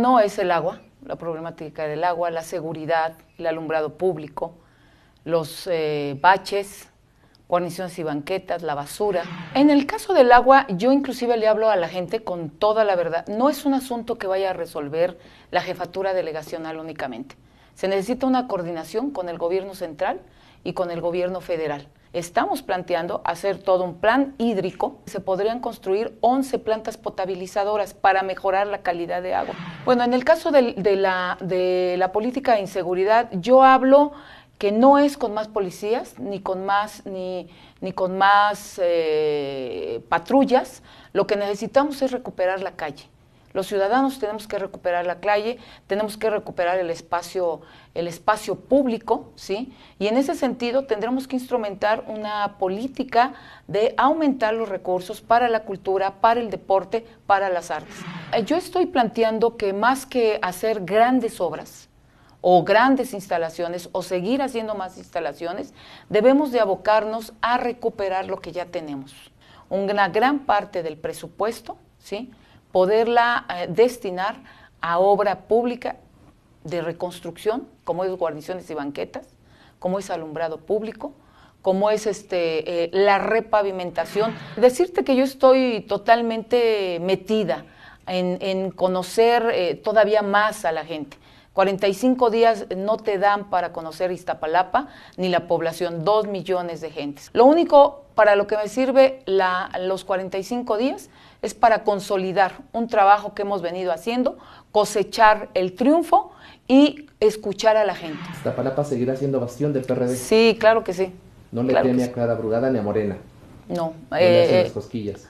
No es el agua, la problemática del agua, la seguridad, el alumbrado público, los eh, baches, guarniciones y banquetas, la basura. En el caso del agua, yo inclusive le hablo a la gente con toda la verdad. No es un asunto que vaya a resolver la jefatura delegacional únicamente. Se necesita una coordinación con el gobierno central y con el gobierno federal. Estamos planteando hacer todo un plan hídrico. Se podrían construir 11 plantas potabilizadoras para mejorar la calidad de agua. Bueno, en el caso de, la, política de inseguridad, yo hablo que no es con más policías, ni con más, ni, con más eh, patrullas. Lo que necesitamos es recuperar la calle. Los ciudadanos tenemos que recuperar la calle, tenemos que recuperar el espacio, el espacio público, ¿sí? Y en ese sentido tendremos que instrumentar una política de aumentar los recursos para la cultura, para el deporte, para las artes. Eh, yo estoy planteando que más que hacer grandes obras, o grandes instalaciones o seguir haciendo más instalaciones, debemos de abocarnos a recuperar lo que ya tenemos. Una gran parte del presupuesto, ¿sí? poderla eh, destinar a obra pública de reconstrucción, como es guarniciones y banquetas, como es alumbrado público, como es este, eh, la repavimentación. Decirte que yo estoy totalmente metida en, conocer eh, todavía más a la gente. 45 días no te dan para conocer Iztapalapa ni la población, 2 millones de gentes. Lo único para lo que me sirve la, los 45 días es para consolidar un trabajo que hemos venido haciendo, cosechar el triunfo y escuchar a la gente. ¿Iztapalapa seguirá siendo bastión del PRD? Sí, claro que sí. No le teme a cada Brugada ni a Morena. No. Eh, las cosquillas.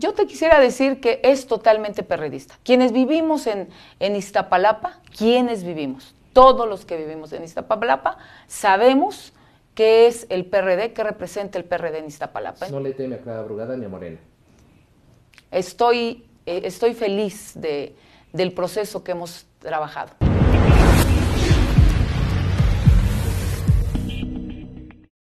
Yo te quisiera decir que es totalmente perredista. Quienes vivimos en, en Iztapalapa, quienes vivimos, todos los que vivimos en Iztapalapa, sabemos que es el PRD, que representa el PRD en Iztapalapa. No le teme a Clara abrugada ni a Morena. Estoy, eh, estoy feliz de, del proceso que hemos trabajado.